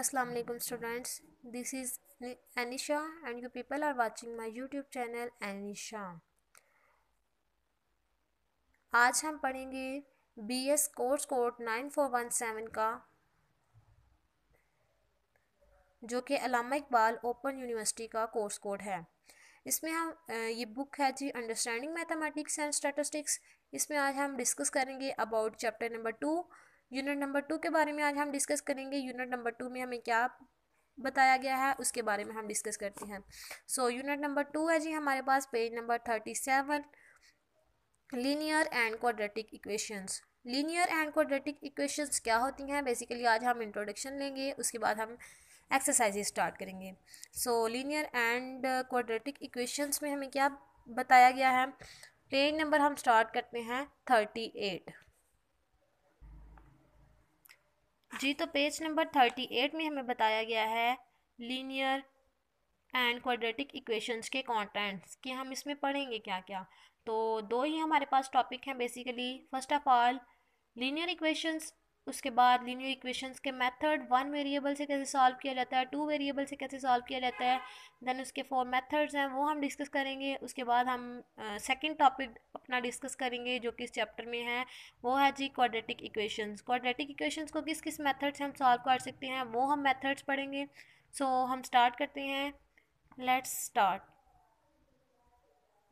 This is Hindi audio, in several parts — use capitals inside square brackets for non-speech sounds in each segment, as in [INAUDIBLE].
अस्सलाम वालेकुम students this is Anisha and you people are watching my YouTube channel Anisha आज हम पढ़ेंगे बीएस कोर्स कोड सेवन का जो कि अलामा इकबाल ओपन यूनिवर्सिटी का कोर्स कोड है इसमें हम ये बुक है जी अंडरस्टैंडिंग मैथमेटिक्स एंड स्टैटिस्टिक्स इसमें आज हम डिस्कस करेंगे about chapter number two unit number two के बारे में आज हम डिस्कस करेंगे यूनिट नंबर टू में हमें क्या बताया गया है उसके बारे में हम डिस्कस करते हैं सो यूनिट नंबर टू है जी हमारे पास page number thirty seven linear and quadratic equations linear and quadratic equations क्या होती हैं बेसिकली आज हम इंट्रोडक्शन लेंगे उसके बाद हम एक्सरसाइज स्टार्ट करेंगे so linear and quadratic equations में हमें क्या बताया गया है पेज नंबर हम स्टार्ट करते हैं थर्टी एट जी तो पेज नंबर थर्टी एट में हमें बताया गया है लीनियर एंड क्वाड्रेटिक इक्वेशंस के कंटेंट्स कि हम इसमें पढ़ेंगे क्या क्या तो दो ही हमारे पास टॉपिक हैं basically first of all linear equations उसके बाद लीनियर इक्वेशंस के मेथड वन वेरिएबल से कैसे सॉल्व किया जाता है टू वेरिएबल से कैसे सॉल्व किया जाता है देन उसके फोर मेथड्स हैं वो हम डिस्कस करेंगे उसके बाद हम सेकंड uh, टॉपिक अपना डिस्कस करेंगे जो कि इस चैप्टर में है वो है जी क्वाड्रेटिक इक्वेशंस क्वाड्रेटिक इक्वेशंस को किस किस मैथड से हम सॉल्व कर सकते हैं वो हम मैथड्स पढ़ेंगे सो so, हम स्टार्ट करते हैं लेट्स स्टार्ट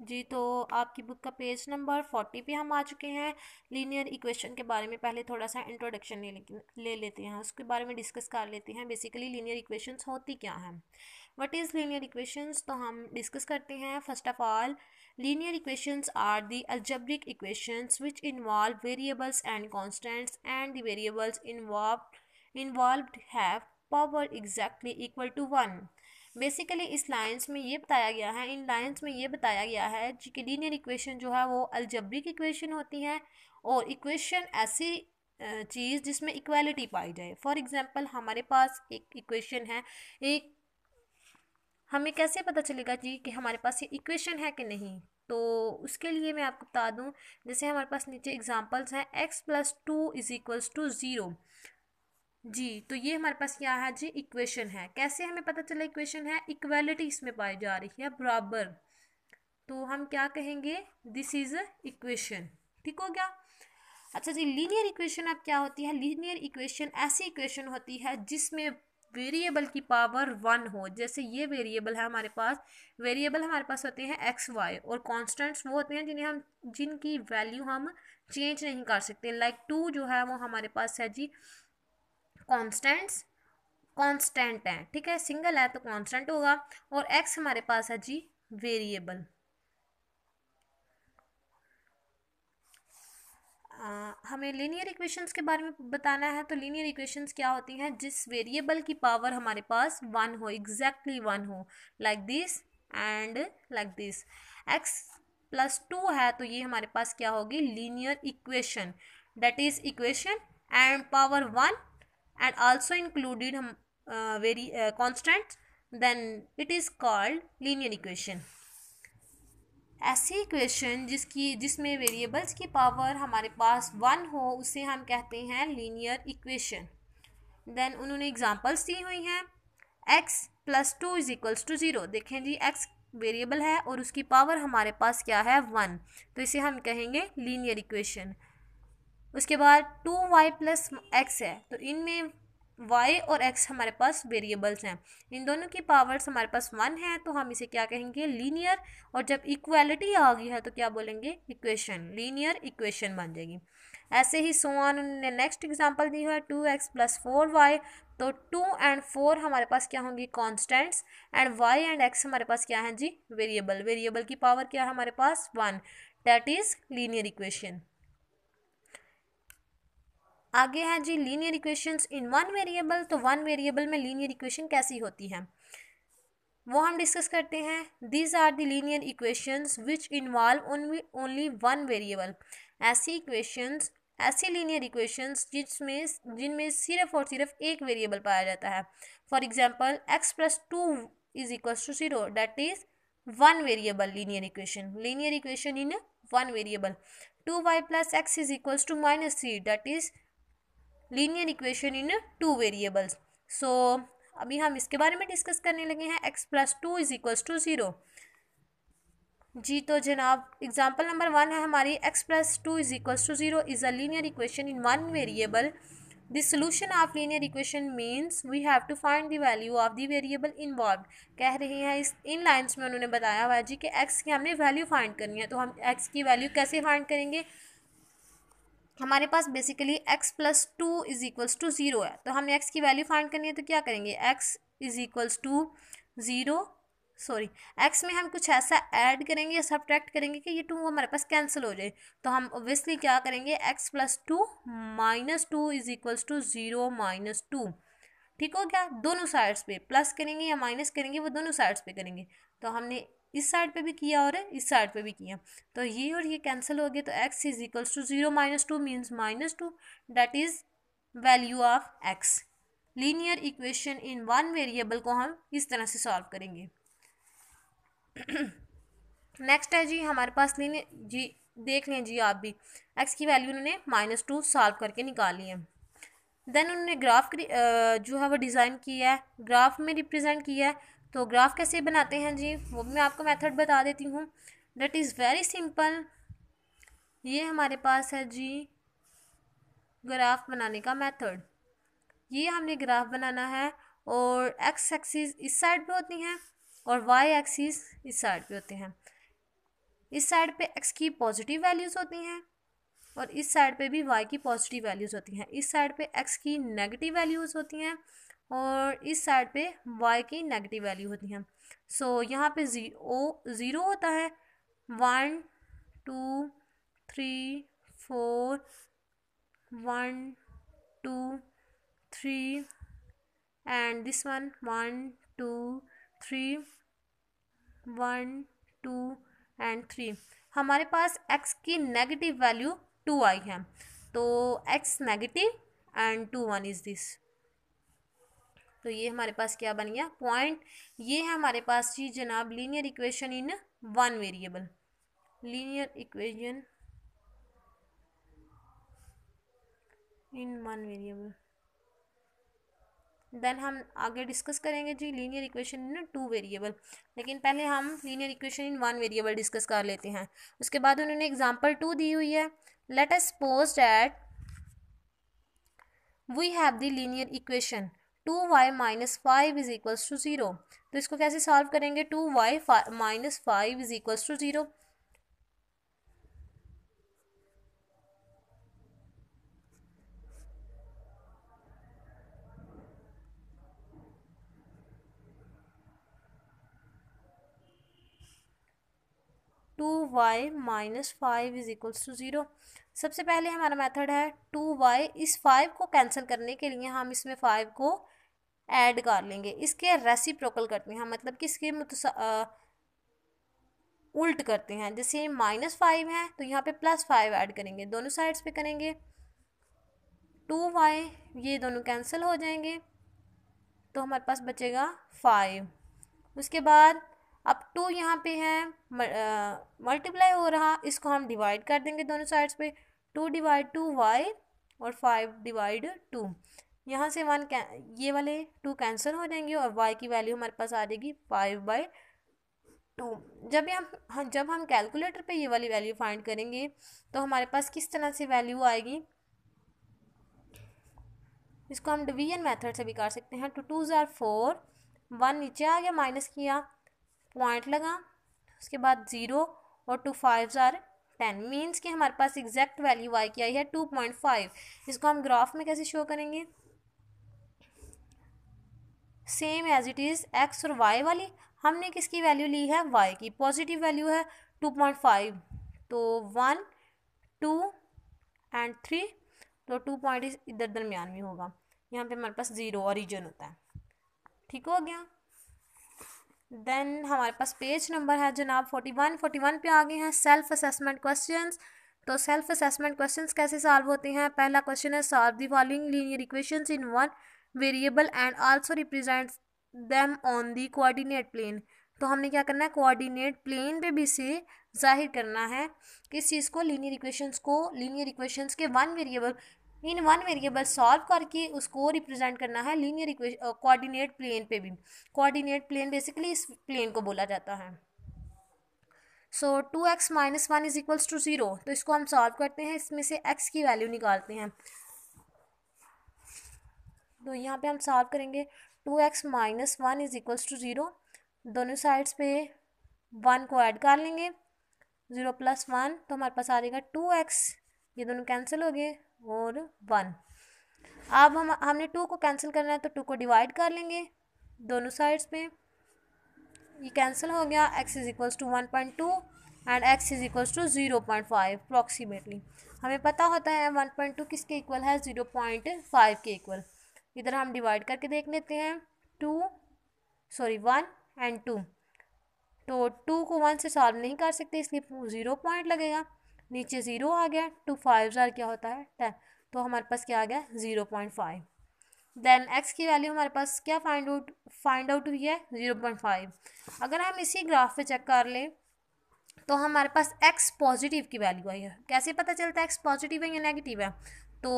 जी तो आपकी बुक का पेज नंबर फोर्टी पे हम आ चुके हैं लीनियर इक्वेशन के बारे में पहले थोड़ा सा इंट्रोडक्शन ले ले लेते हैं उसके बारे में डिस्कस कर लेते हैं बेसिकली लीनियर इक्वेशंस होती क्या हैं व्हाट इज़ लीनियर इक्वेशंस तो हम डिस्कस करते हैं first of all linear equations are the algebraic equations which involve variables and constants and the variables involve involve have power exactly equal to one basically इस लाइन्स में ये बताया गया है इन लाइन्स में ये बताया गया है कि लीनियर इक्वेशन जो है वो अलजब्रिक इक्वेशन होती है और इक्वेशन ऐसी चीज़ जिसमें इक्वालिटी पाई जाए फॉर एग्ज़ाम्पल हमारे पास एक इक्वेशन है एक हमें कैसे पता चलेगा जी कि हमारे पास ये इक्वेशन है कि नहीं तो उसके लिए मैं आपको बता दूं जैसे हमारे पास नीचे एग्जांपल्स हैं x plus two is equals to zero जी तो ये हमारे पास क्या है जी इक्वेशन है कैसे हमें पता चला इक्वेशन है इक्वेलिटी इसमें पाई जा रही है बराबर तो हम क्या कहेंगे दिस इज इक्वेशन ठीक हो गया अच्छा जी लीनियर इक्वेशन अब क्या होती है लीनियर इक्वेशन ऐसी इक्वेशन होती है जिसमें वेरिएबल की पावर वन हो जैसे ये वेरिएबल है हमारे पास वेरिएबल हमारे पास होते हैं एक्स वाई और कांस्टेंट्स वो होते हैं जिन्हें हम जिनकी वैल्यू हम चेंज नहीं कर सकते लाइक like टू जो है वो हमारे पास है जी कॉन्स्टेंट्स कॉन्स्टेंट है ठीक है सिंगल है तो कॉन्स्टेंट होगा और एक्स हमारे पास है जी वेरिएबल हमें लीनियर इक्वेशंस के बारे में बताना है तो लीनियर इक्वेशंस क्या होती हैं जिस वेरिएबल की पावर हमारे पास वन हो एग्जैक्टली exactly वन हो like this and like this x plus two है तो ये हमारे पास क्या होगी linear equation that is equation and power one and also included um, uh, very uh, constant then it is called linear equation ऐसी इक्वेशन जिसकी जिसमें वेरिएबल्स की पावर हमारे पास वन हो उसे हम कहते हैं लीनियर इक्वेशन देन उन्होंने एग्जांपल्स दी हुई हैं x plus two is equals to zero देखें जी एक्स वेरिएबल है और उसकी पावर हमारे पास क्या है वन तो इसे हम कहेंगे लीनियर इक्वेशन उसके बाद टू वाई प्लस एक्स है तो इनमें वाई और एक्स हमारे पास वेरिएबल्स हैं इन दोनों की पावर्स हमारे पास वन है तो हम इसे क्या कहेंगे लीनियर और जब इक्वालिटी आ गई है तो क्या बोलेंगे इक्वेशन लीनियर इक्वेशन बन जाएगी ऐसे ही सोआन ने नेक्स्ट एग्जांपल दी है two x plus four y तो टू एंड फोर हमारे पास क्या होंगी constants and y and x हमारे पास क्या है जी वेरिएबल वेरिएबल की पावर क्या है हमारे पास one that is linear equation आगे हैं जी linear equations in one variable तो वन वेरिएबल में लीनियर इक्वेशन कैसी होती है वो हम डिस्कस करते हैं these are the linear equations which involve only one variable ऐसी इक्वेशंस ऐसी लीनियर इक्वेशंस जिसमें जिनमें सिर्फ और सिर्फ एक वेरिएबल पाया जाता है for example x plus two is equal to zero that is one variable linear equation linear equation in one variable two y plus x is equal to minus three that is linear equation in two variables so अभी हम इसके बारे में डिस्कस करने लगे हैं x plus two is equals to zero जी तो जनाब एग्जाम्पल नंबर वन है हमारी x plus two is equals to zero is a linear equation in one variable the solution of linear equation means we have to find the value of the variable involve कह रहे हैं इस इन लाइन्स में उन्होंने बताया हुआ है जी कि एक्स की हमने वैल्यू फाइंड करनी है तो हम एक्स की वैल्यू कैसे फाइंड करेंगे हमारे पास basically x plus two is equals to zero है तो हमें x की वैल्यू फाइंड करनी है तो क्या करेंगे x is equals to zero sorry x में हम कुछ ऐसा ऐड करेंगे या सब्ट्रैक्ट करेंगे कि ये टू हमारे पास कैंसिल हो जाए तो हम ऑब्वियसली क्या करेंगे x plus two minus two is equals to zero minus two ठीक हो गया दोनों साइड्स पे प्लस करेंगे या माइनस करेंगे वो दोनों साइड्स पे करेंगे तो हमने इस साइड पे भी किया और इस साइड पे भी किया तो ये और ये कैंसिल हो गया तो x is equals to zero minus two means minus two that is value of x linear equation in one variable को हम इस तरह से सॉल्व करेंगे नेक्स्ट [CLEARS THROAT] है जी हमारे पास लीनियर जी देख लें जी आप भी एक्स की वैल्यू उन्होंने माइनस टू सॉल्व करके निकाली है देन उन्होंने ग्राफ जो है वो डिज़ाइन किया है ग्राफ में रिप्रेजेंट किया है तो ग्राफ कैसे बनाते हैं जी वो भी मैं आपको मेथड बता देती हूँ डेट इज़ वेरी सिंपल ये हमारे पास है जी ग्राफ बनाने का मेथड ये हमने ग्राफ बनाना है और एक्स एक्सिस इस साइड पे होती हैं और वाई एक्सिस इस साइड पे होते हैं इस साइड पे एक्स की पॉजिटिव वैल्यूज़ होती हैं और इस साइड पे भी वाई की पॉजिटिव वैल्यूज़ होती हैं इस साइड पे एक्स की नेगेटिव वैल्यूज़ होती हैं और इस साइड पे वाई की नेगेटिव वैल्यू होती है सो so, यहाँ पे जीरो ज़ीरो होता है one two three four one two three and this one one two three one two and three हमारे पास एक्स की नेगेटिव वैल्यू टू आई है तो x negative and two one is this तो ये हमारे पास क्या बन गया पॉइंट ये है हमारे पास जी जनाब linear equation in one variable linear equation in one variable then हम आगे डिस्कस करेंगे जी linear equation in two variable लेकिन पहले हम linear equation in one variable discuss कर लेते हैं उसके बाद उन्होंने एग्जांपल टू दी हुई है let us suppose that we have the linear equation two y minus five is equal to zero तो इसको कैसे सॉल्व करेंगे two y minus five is equal to zero two y minus five is equal to zero सबसे पहले हमारा मेथड है टू वाई इस फाइव को कैंसिल करने के लिए हम इसमें फाइव को ऐड कर लेंगे इसके रेसिप्रोकल करते हैं मतलब कि इसके मतलब उल्ट करते हैं जैसे माइनस फाइव है तो यहाँ पे प्लस फाइव ऐड करेंगे दोनों साइड्स पे करेंगे टू वाई ये दोनों कैंसिल हो जाएंगे तो हमारे पास बचेगा फाइव उसके बाद अब टू यहाँ पे है मल्टीप्लाई हो रहा इसको हम डिवाइड कर देंगे दोनों साइड्स पे टू डिवाइड टू वाई और फाइव डिवाइड टू यहाँ से वन ये वाले टू कैंसिल हो जाएंगे और वाई की वैल्यू हमारे पास आ जाएगी फाइव बाई टू जब हम जब हम कैलकुलेटर पे ये वाली वैल्यू फाइंड करेंगे तो हमारे पास किस तरह से वैल्यू आएगी इसको हम डिवीजन मेथड से भी कर सकते हैं टू टू ज़ार फोर वन नीचे आ गया माइनस किया पॉइंट लगा उसके बाद ज़ीरो और टू फाइव ज़ार टेन मीन्स कि हमारे पास एग्जैक्ट वैल्यू आई की आई है टू पॉइंट फाइव इसको हम ग्राफ में कैसे शो करेंगे same as it is x और वाई वाली हमने किसकी वैल्यू ली है वाई की पॉजिटिव वैल्यू है टू पॉइंट फाइव तो वन टू एंड थ्री तो टू पॉइंट इधर दरमियान में होगा यहाँ पे हमारे पास ज़ीरो ऑरिजन होता है ठीक हो गया देन हमारे पास पेज नंबर है जनाब फोर्टी वन फोर्टी वन पे आ गए हैं सेल्फ असेसमेंट क्वेश्चन तो सेल्फ असेसमेंट क्वेश्चन कैसे सॉल्व होते हैं पहला क्वेश्चन है solve the following linear equations in one variable and also represents them on the coordinate plane तो हमने क्या करना है कोऑर्डिनेट प्लेन पे भी इसे जाहिर करना है किस चीज़ को लीनियर इक्वेशंस को लीनियर इक्वेशंस के one variable in one variable solve करके उसको रिप्रेजेंट करना है लीनियर कोऑर्डिनेट प्लेन पे भी कोऑर्डिनेट प्लेन बेसिकली इस प्लेन को बोला जाता है so two x minus one is equals to zero तो इसको हम सॉल्व करते हैं इसमें से एक्स की वैल्यू निकालते हैं तो यहाँ पे हम सॉल्व करेंगे two x minus one is equals to zero दोनों साइड्स पे वन को ऐड कर लेंगे ज़ीरो प्लस वन तो हमारे पास आ जाएगा टू एक्स ये दोनों कैंसिल हो गए और वन अब हम हमने टू को कैंसिल करना है तो टू को डिवाइड कर लेंगे दोनों साइड्स पे ये कैंसिल हो गया x is equals to one point two and x is equals to zero point five approximately हमें पता होता है वन पॉइंट टू किसके इक्वल है ज़ीरो पॉइंट फाइव के इक्वल इधर हम डिवाइड करके देख लेते हैं two sorry one and two तो टू को वन से सॉल्व नहीं कर सकते इसलिए ज़ीरो पॉइंट लगेगा नीचे ज़ीरो आ गया टू फाइव ज़ार क्या होता है टेन तो हमारे पास क्या आ गया zero point five then x की वैल्यू हमारे पास क्या फाइंड आउट फाइंड आउट हुई है ज़ीरो पॉइंट फाइव अगर हम इसी ग्राफ पे चेक कर लें तो हमारे पास एक्स पॉजिटिव की वैल्यू आई है कैसे पता चलता है एक्स पॉजिटिव है या नेगेटिव है तो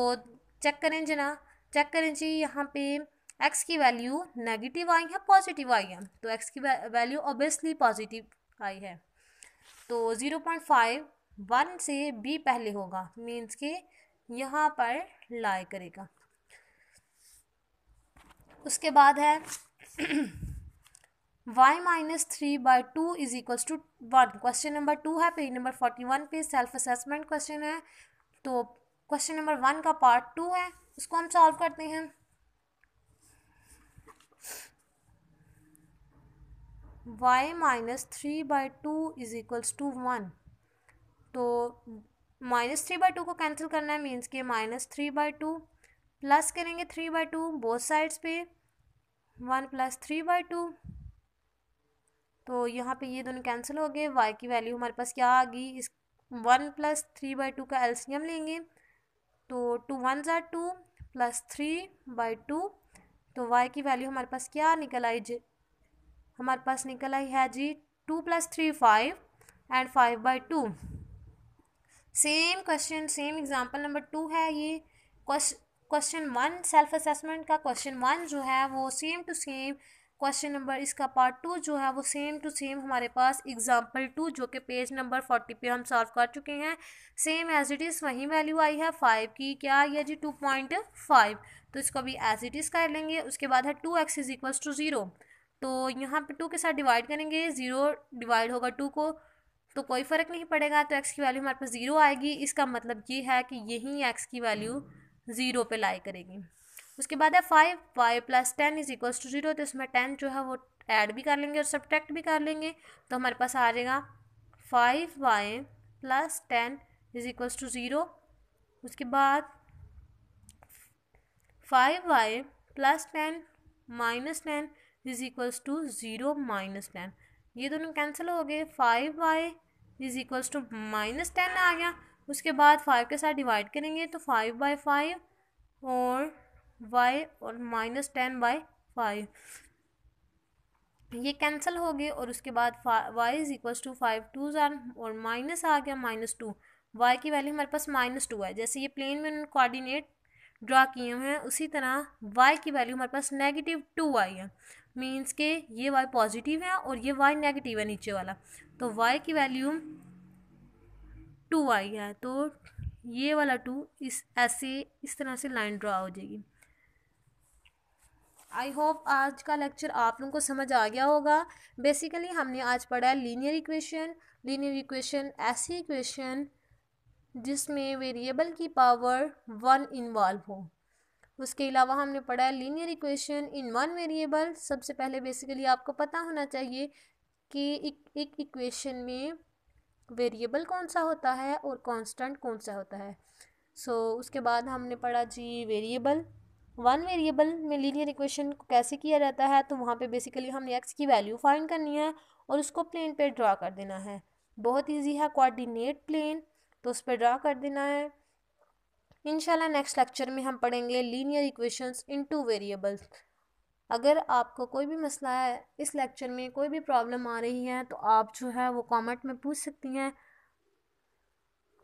चेक करें जना चेक करें जी यहाँ पे एक्स की वैल्यू नेगेटिव आई है पॉजिटिव आई है तो एक्स की वैल्यू ऑब्वियसली पॉजिटिव आई है तो ज़ीरो पॉइंट फाइव वन से बी पहले होगा मीन्स के यहाँ पर लाई करेगा उसके बाद है y minus three by two is equal to one question number two है पेज नंबर फोर्टी वन पे सेल्फ असेसमेंट क्वेश्चन है तो क्वेश्चन नंबर वन का पार्ट टू है इसको हम सॉल्व करते हैं y minus three by two is equals to one तो माइनस थ्री बाई टू को कैंसिल करना है मीन्स के minus three by two plus करेंगे three by two both sides पे one plus three by two तो यहाँ पे ये दोनों कैंसिल हो गए y की वैल्यू हमारे पास क्या आ गई इस one plus three by two का एल्सीयम लेंगे तो टू वन ज़ार two plus three by two तो वाई की वैल्यू हमारे पास क्या निकल आई जी हमारे पास निकल आई है जी two plus three five and five by two same question same example number two है ये क्वेश्चन वन सेल्फ असेसमेंट का क्वेश्चन वन जो है वो same two same question number इसका पार्ट टू जो है वो सेम टू सेम हमारे पास एग्जाम्पल टू जो कि पेज नंबर फोर्टी पे हम सॉल्व कर चुके हैं सेम एज इट इज़ वही वैल्यू आई है फाइव की क्या आई है जी टू पॉइंट फाइव तो इसको भी एज इट इज़ कर लेंगे उसके बाद है two x is equals to zero तो यहाँ पे टू के साथ डिवाइड करेंगे ज़ीरो डिवाइड होगा टू को तो कोई फ़र्क नहीं पड़ेगा तो एक्स की वैल्यू हमारे पास ज़ीरो आएगी इसका मतलब ये है कि यही एक्स की वैल्यू ज़ीरो पर लाई करेगी उसके बाद है five five plus ten is equal to zero तो इसमें टेन जो है वो ऐड भी कर लेंगे और सब्ट्रैक्ट भी कर लेंगे तो हमारे पास आ जाएगा five y plus ten is equal to zero उसके बाद five y plus ten minus ten is equal to zero minus ten ये दोनों कैंसिल हो गए five y is equals to minus ten आ गया उसके बाद फाइव के साथ डिवाइड करेंगे तो फाइव बाई फाइव और वाई और माइनस टेन बाई फाइव ये कैंसिल हो गए और उसके बाद y is equal to five to ज़ार और माइनस आ गया माइनस टू वाई की वैल्यू हमारे पास माइनस टू है जैसे ये प्लेन में उन्होंने कोऑर्डिनेट ड्रा किए हुए हैं उसी तरह वाई की वैल्यू हमारे पास नेगेटिव टू आई है मीन्स के ये वाई पॉजिटिव है और ये वाई नेगेटिव है नीचे वाला तो वाई की वैल्यू टू आई है तो ये वाला टू इस ऐसे इस तरह से लाइन ड्रा हो जाएगी आई होप आज का लेक्चर आप लोगों को समझ आ गया होगा बेसिकली हमने आज पढ़ा है लीनियर इक्वेशन लीनियर इक्वेशन ऐसी इक्वेशन जिसमें वेरिएबल की पावर वन इन्वॉल्व हो उसके अलावा हमने पढ़ा है linear equation in one variable सबसे पहले बेसिकली आपको पता होना चाहिए कि एक एक इक्वेशन में वेरिएबल कौन सा होता है और कांस्टेंट कौन सा होता है सो so, उसके बाद हमने पढ़ा जी वेरिएबल वन वेरिएबल में लीनियर इक्वेशन को कैसे किया जाता है तो वहाँ पे बेसिकली हमने एक्स की वैल्यू फाइंड करनी है और उसको प्लेन पे ड्रा कर देना है बहुत इजी है कोऑर्डिनेट प्लेन तो उस पर ड्रा कर देना है इनशाला नेक्स्ट लेक्चर में हम पढ़ेंगे linear equations in two variables अगर आपको कोई भी मसला है इस लेक्चर में कोई भी प्रॉब्लम आ रही है तो आप जो है वो कॉमेंट में पूछ सकती हैं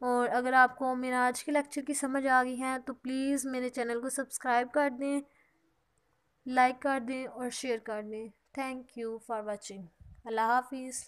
और अगर आपको मेरा आज के लेक्चर की समझ आ गई है तो प्लीज़ मेरे चैनल को सब्सक्राइब कर दें लाइक कर दें और शेयर कर दें थैंक यू फॉर वॉचिंग अल्लाह हाफिज़